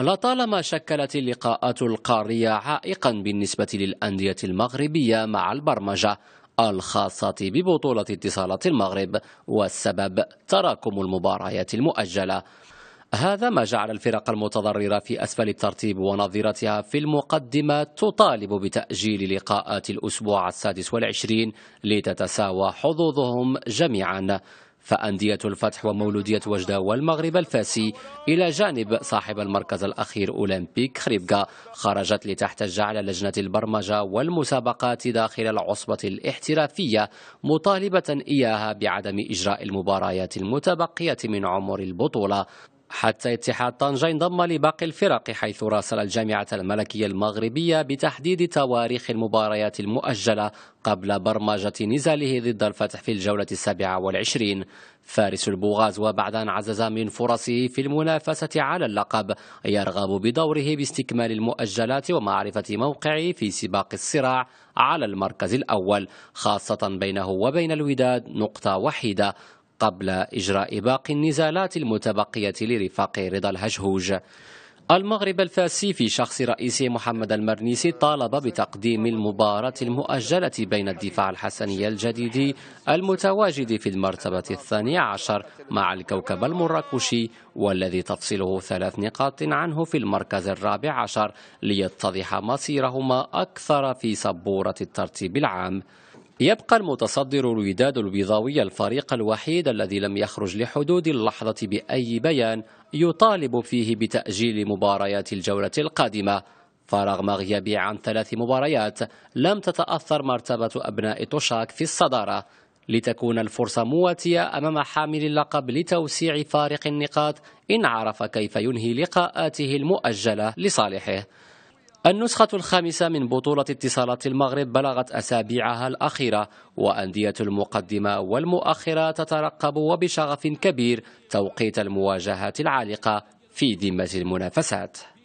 لطالما شكلت اللقاءات القارية عائقا بالنسبة للأندية المغربية مع البرمجة الخاصة ببطولة اتصالات المغرب والسبب تراكم المباريات المؤجلة هذا ما جعل الفرق المتضررة في أسفل الترتيب ونظيرتها في المقدمة تطالب بتأجيل لقاءات الأسبوع السادس والعشرين لتتساوى حظوظهم جميعا فأندية الفتح ومولودية وجدة والمغرب الفاسي إلى جانب صاحب المركز الأخير أولمبيك خريبكا خرجت لتحتج على لجنة البرمجة والمسابقات داخل العصبة الاحترافية مطالبة إياها بعدم إجراء المباريات المتبقية من عمر البطولة حتى اتحاد طنجة انضم لباقي الفرق حيث راسل الجامعة الملكية المغربية بتحديد تواريخ المباريات المؤجلة قبل برمجة نزاله ضد الفتح في الجولة السابعة والعشرين فارس البوغاز وبعد أن عزز من فرصه في المنافسة على اللقب يرغب بدوره باستكمال المؤجلات ومعرفة موقعه في سباق الصراع على المركز الأول خاصة بينه وبين الوداد نقطة وحيدة قبل إجراء باقي النزالات المتبقية لرفاق رضا الهجهوج المغرب الفاسي في شخص رئيسه محمد المرنيسي طالب بتقديم المباراة المؤجلة بين الدفاع الحسني الجديد المتواجد في المرتبة الثانية عشر مع الكوكب المراكشي والذي تفصله ثلاث نقاط عنه في المركز الرابع عشر ليتضح مصيرهما أكثر في سبورة الترتيب العام يبقى المتصدر الوداد البيضاوي الفريق الوحيد الذي لم يخرج لحدود اللحظة بأي بيان يطالب فيه بتأجيل مباريات الجولة القادمة فرغم غيابه عن ثلاث مباريات لم تتأثر مرتبة أبناء توشاك في الصدارة لتكون الفرصة مواتية أمام حامل اللقب لتوسيع فارق النقاط إن عرف كيف ينهي لقاءاته المؤجلة لصالحه النسخة الخامسة من بطولة اتصالات المغرب بلغت أسابيعها الأخيرة وأندية المقدمة والمؤخرة تترقب وبشغف كبير توقيت المواجهات العالقة في ذمة المنافسات